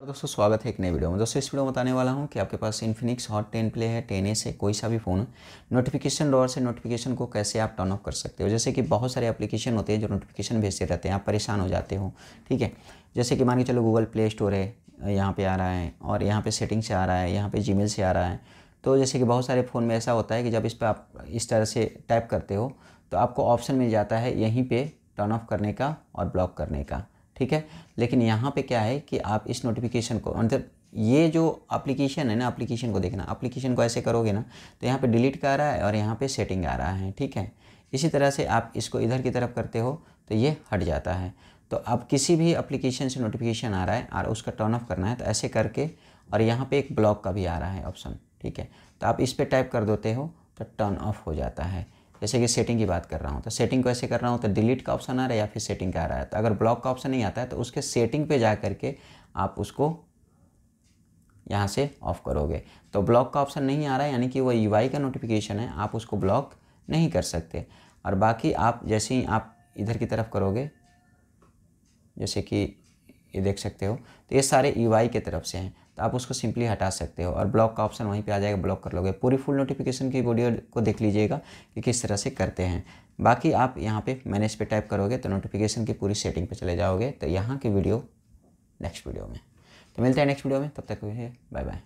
तो दोस्तों स्वागत है एक नई वीडियो में दोस्तों इस वीडियो में बताने वाला हूँ कि आपके पास इन्फिनिक्स हॉट टेन प्ले है टेन ए से कोई सा भी फ़ोन नोटिफिकेशन डॉर से नोटिफिकेशन को कैसे आप टर्न ऑफ कर सकते हो जैसे कि बहुत सारे एप्लीकेशन होते हैं जो नोटिफिकेशन भेजते रहते हैं आप परेशान हो जाते हो ठीक है जैसे कि मान के चलो गूगल प्ले स्टोर है यहाँ पर आ रहा है और यहाँ पर सेटिंग से आ रहा है यहाँ पर जी से आ रहा है तो जैसे कि बहुत सारे फ़ोन में ऐसा होता है कि जब इस पर आप इस तरह से टाइप करते हो तो आपको ऑप्शन मिल जाता है यहीं पर टर्न ऑफ करने का और ब्लॉक करने का ठीक है लेकिन यहाँ पे क्या है कि आप इस नोटिफिकेशन को मतलब ये जो एप्लीकेशन है ना एप्लीकेशन को देखना एप्लीकेशन को ऐसे करोगे ना तो यहाँ पे डिलीट का आ रहा है और यहाँ पे सेटिंग आ रहा है ठीक है इसी तरह से आप इसको इधर की तरफ करते हो तो ये हट जाता है तो आप किसी भी एप्लीकेशन से नोटिफिकेशन आ रहा है और उसका टर्न ऑफ करना है तो ऐसे करके और यहाँ पर एक ब्लॉक का भी आ रहा है ऑप्शन ठीक है तो आप इस पर टाइप कर देते हो तो टर्न ऑफ हो जाता है जैसे कि सेटिंग की बात कर रहा हूँ तो सेटिंग को ऐसे कर रहा हूँ तो डिलीट का ऑप्शन आ रहा है या फिर सेटिंग का आ रहा है तो अगर ब्लॉक का ऑप्शन नहीं आता है तो उसके सेटिंग पे जा करके आप उसको यहाँ से ऑफ करोगे तो ब्लॉक का ऑप्शन नहीं आ रहा है यानी कि वो यू का नोटिफिकेशन है आप उसको ब्लॉक नहीं कर सकते और बाकी आप जैसे ही आप इधर की तरफ करोगे जैसे कि ये देख सकते हो तो ये सारे ई e के तरफ से हैं तो आप उसको सिंपली हटा सकते हो और ब्लॉक का ऑप्शन वहीं पे आ जाएगा ब्लॉक कर लोगे पूरी फुल नोटिफिकेशन की वीडियो को देख लीजिएगा कि किस तरह से करते हैं बाकी आप यहाँ पे मैनेज पे टाइप करोगे तो नोटिफिकेशन की पूरी सेटिंग पे चले जाओगे तो यहाँ की वीडियो नेक्स्ट वीडियो में तो मिलते हैं नेक्स्ट वीडियो में तब तक बाय बाय